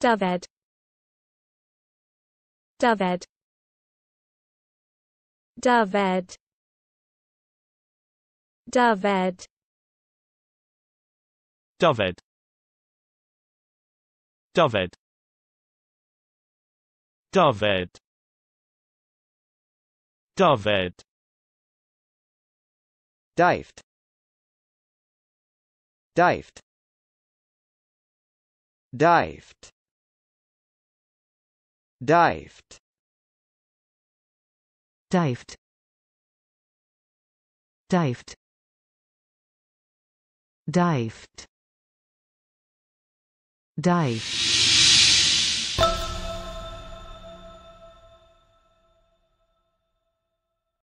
Doved Doved Doved Doved Doved Doved Doved Doved Dived Dived Dived Dived. Dived. Dived. Dived. Dived.